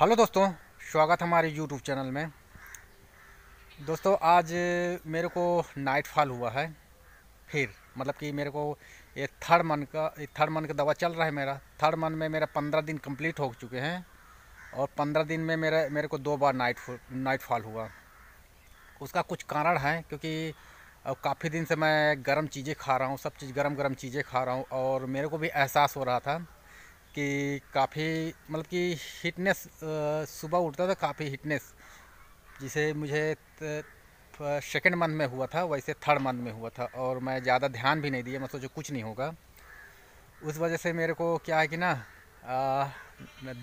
hello दोस्तों स्वागत हमारे यूट्यूब चैनल में दोस्तों आज मेरे को नाइट फॉल हुआ है फिर मतलब कि मेरे को ये थर्ड मन का थर्ड मन का दवा चल रहा है मेरा थर्ड मन में मेरा पंद्रह दिन कंप्लीट हो चुके हैं और पंद्रह दिन में मेरा मेरे को दो बार नाइट नाइट फॉल हुआ उसका कुछ कारण है क्योंकि काफ़ी दिन से मैं गर्म चीज़ें खा रहा हूँ सब चीज़ गर्म गर्म चीज़ें खा रहा हूँ और मेरे को भी एहसास हो रहा था कि काफ़ी मतलब कि हिटनेस सुबह उठता था काफ़ी हिटनेस जिसे मुझे सेकेंड मंथ में हुआ था वैसे थर्ड मंथ में हुआ था और मैं ज़्यादा ध्यान भी नहीं दिया मैं सोचा कुछ नहीं होगा उस वजह से मेरे को क्या है कि ना आ,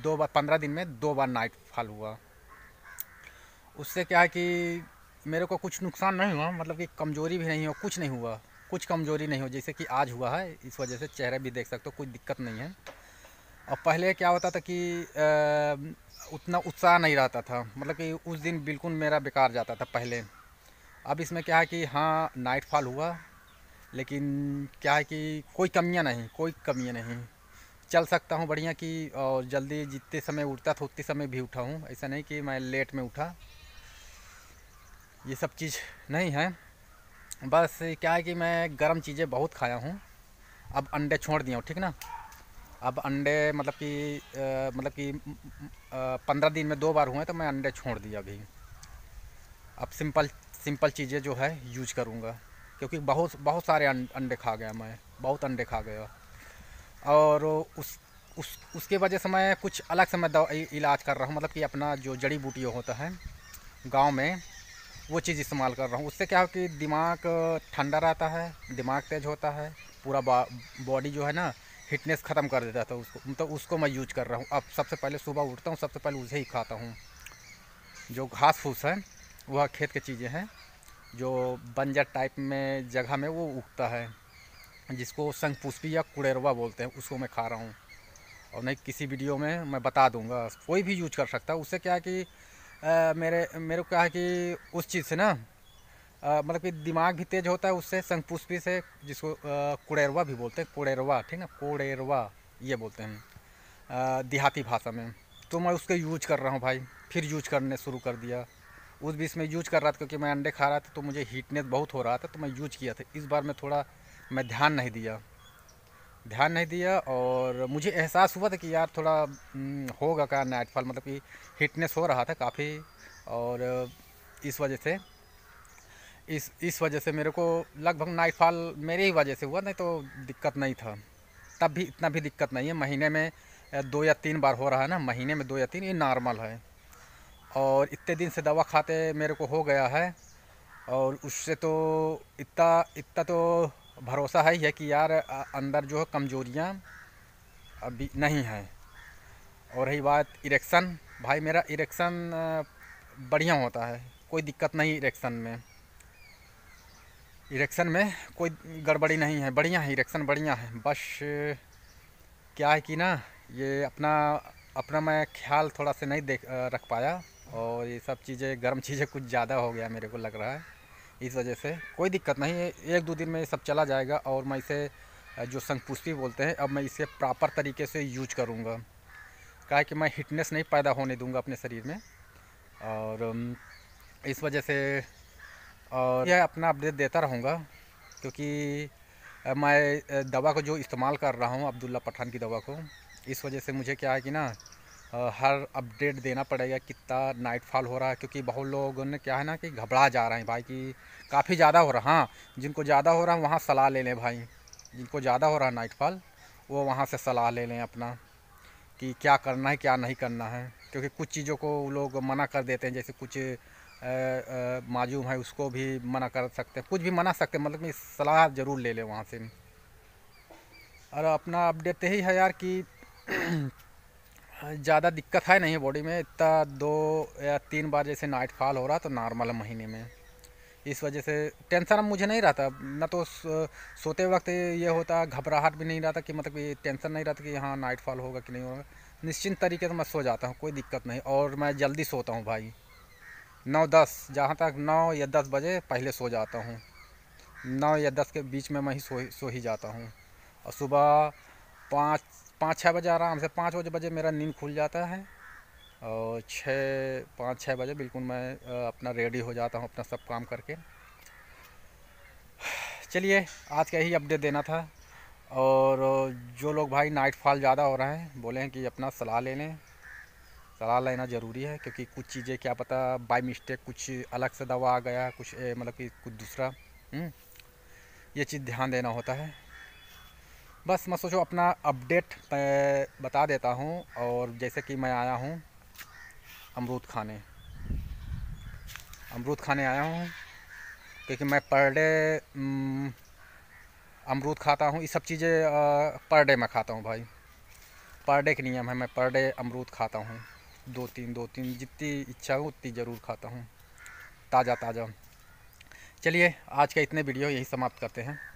दो बार पंद्रह दिन में दो बार नाइट फॉल हुआ उससे क्या है कि मेरे को कुछ नुकसान नहीं हुआ मतलब कि कमज़ोरी भी नहीं हुआ कुछ नहीं हुआ कुछ कमज़ोरी नहीं हो जैसे कि आज हुआ है इस वजह से चेहरा भी देख सकते हो कोई दिक्कत नहीं है और पहले क्या होता था कि उतना उत्साह नहीं रहता था मतलब कि उस दिन बिल्कुल मेरा बेकार जाता था पहले अब इसमें क्या है कि हाँ नाइट फॉल हुआ लेकिन क्या है कि कोई कमियाँ नहीं कोई कमियाँ नहीं चल सकता हूँ बढ़िया कि और जल्दी जितने समय उठता था उतने समय भी उठा हूँ ऐसा नहीं कि मैं लेट में उठा ये सब चीज़ नहीं है बस क्या है कि मैं गर्म चीज़ें बहुत खाया हूँ अब अंडे छोड़ दिया हूँ ठीक ना अब अंडे मतलब कि मतलब कि पंद्रह दिन में दो बार हुए तो मैं अंडे छोड़ दिया अभी अब सिंपल सिंपल चीज़ें जो है यूज करूँगा क्योंकि बहुत बहुत सारे अं, अंडे खा गया मैं बहुत अंडे खा गया और उस उस उसके वजह से मैं कुछ अलग से मैं इलाज कर रहा हूँ मतलब कि अपना जो जड़ी बूटी होता है गांव में वो चीज़ इस्तेमाल कर रहा हूँ उससे क्या हो कि दिमाग ठंडा रहता है दिमाग तेज होता है पूरा बॉडी जो है ना फिटनेस ख़त्म कर देता था उसको मतलब तो उसको मैं यूज कर रहा हूँ अब सबसे पहले सुबह उठता हूँ सबसे पहले उसे ही खाता हूँ जो घास फूस है वह खेत की चीज़ें हैं जो बंजर टाइप में जगह में वो उगता है जिसको पुष्पी या कुड़ेरवा बोलते हैं उसको मैं खा रहा हूँ और नहीं किसी वीडियो में मैं बता दूंगा कोई भी यूज कर सकता है उससे क्या है कि आ, मेरे मेरे को क्या है कि उस चीज़ से ना मतलब कि दिमाग भी तेज होता है उससे शंखपुष्पी से जिसको कुड़ेरवा भी बोलते हैं कुड़ेरवा ठीक ना कुड़ेरवा ये बोलते हैं देहाती भाषा में तो मैं उसके यूज कर रहा हूँ भाई फिर यूज करने शुरू कर दिया उस बीच में यूज कर रहा था क्योंकि मैं अंडे खा रहा था तो मुझे हीटनेस बहुत हो रहा था तो मैं यूज किया था इस बार मैं थोड़ा मैं ध्यान नहीं दिया ध्यान नहीं दिया और मुझे एहसास हुआ था कि यार थोड़ा होगा का नाइटफॉल मतलब कि हीटनेस हो रहा था काफ़ी और इस वजह से इस इस वजह से मेरे को लगभग नाइफाल मेरे ही वजह से हुआ नहीं तो दिक्कत नहीं था तब भी इतना भी दिक्कत नहीं है महीने में दो या तीन बार हो रहा है ना महीने में दो या तीन ये नॉर्मल है और इतने दिन से दवा खाते मेरे को हो गया है और उससे तो इतना इतना तो भरोसा है ही है कि यार अंदर जो है कमजोरियाँ अभी नहीं हैं और रही बात इरेक्शन भाई मेरा इरेक्शन बढ़िया होता है कोई दिक्कत नहीं इरेक्शन में इरेक्शन में कोई गड़बड़ी नहीं है बढ़िया है इरेक्शन बढ़िया है बस क्या है कि ना ये अपना अपना मैं ख्याल थोड़ा सा नहीं देख रख पाया और ये सब चीज़ें गर्म चीज़ें कुछ ज़्यादा हो गया मेरे को लग रहा है इस वजह से कोई दिक्कत नहीं है एक दो दिन में ये सब चला जाएगा और मैं इसे जो संगपुष्पी बोलते हैं अब मैं इसे प्रॉपर तरीके से यूज करूँगा कहा कि मैं हिटनेस नहीं पैदा होने दूंगा अपने शरीर में और इस वजह से और यह अपना अपडेट देता रहूँगा क्योंकि मैं दवा को जो इस्तेमाल कर रहा हूँ अब्दुल्ला पठान की दवा को इस वजह से मुझे क्या है कि ना हर अपडेट देना पड़ेगा कितना नाइटफॉल हो रहा है क्योंकि बहुत लोगों ने क्या है ना कि घबरा जा रहे हैं भाई कि काफ़ी ज़्यादा हो रहा हाँ जिनको ज़्यादा हो रहा है वहाँ सलाह ले लें भाई जिनको ज़्यादा हो रहा है नाइटफॉल वो वहाँ से सलाह ले लें अपना कि क्या करना है क्या नहीं करना है क्योंकि कुछ चीज़ों को लोग मना कर देते हैं जैसे कुछ माजूम है उसको भी मना कर सकते हैं कुछ भी मना सकते हैं मतलब कि सलाह ज़रूर ले लें वहाँ से और अपना अपडेट यही है यार कि ज़्यादा दिक्कत है नहीं बॉडी में इतना दो या तीन बार जैसे नाइट फॉल हो रहा तो नॉर्मल है महीने में इस वजह से टेंशन अब मुझे नहीं रहता ना तो सोते वक्त ये होता घबराहट भी नहीं रहता कि मतलब ये टेंशन नहीं रहता कि हाँ नाइट फॉल होगा कि नहीं होगा निश्चिंत तरीके से मैं सो जाता हूँ कोई दिक्कत नहीं और मैं जल्दी सोता हूँ भाई नौ दस जहाँ तक नौ या दस बजे पहले सो जाता हूँ नौ या दस के बीच में मैं ही सो सो ही जाता हूँ और सुबह पाँच पाँच छः बजे आराम से पाँच बजे बजे मेरा नींद खुल जाता है और छः पाँच छः बजे बिल्कुल मैं अपना रेडी हो जाता हूँ अपना सब काम करके चलिए आज का ही अपडेट देना था और जो लोग भाई नाइट फॉल ज़्यादा हो रहे हैं बोले हैं कि अपना सलाह ले लें सलाह लेना ज़रूरी है क्योंकि कुछ चीज़ें क्या पता बाय मिस्टेक कुछ अलग से दवा आ गया कुछ मतलब कि कुछ दूसरा हम्म, ये चीज़ ध्यान देना होता है बस मैं सोचो अपना अपडेट बता देता हूँ और जैसे कि मैं आया हूँ अमरूद खाने अमरूद खाने आया हूँ क्योंकि मैं पर डे हम्म, अमरूद खाता हूँ ये सब चीज़ें पर डे मैं खाता हूँ भाई पर डे के नियम है मैं पर डे अमरूद खाता हूँ दो तीन दो तीन जितनी इच्छा हो उतनी ज़रूर खाता हूँ ताज़ा ताज़ा चलिए आज का इतने वीडियो यही समाप्त करते हैं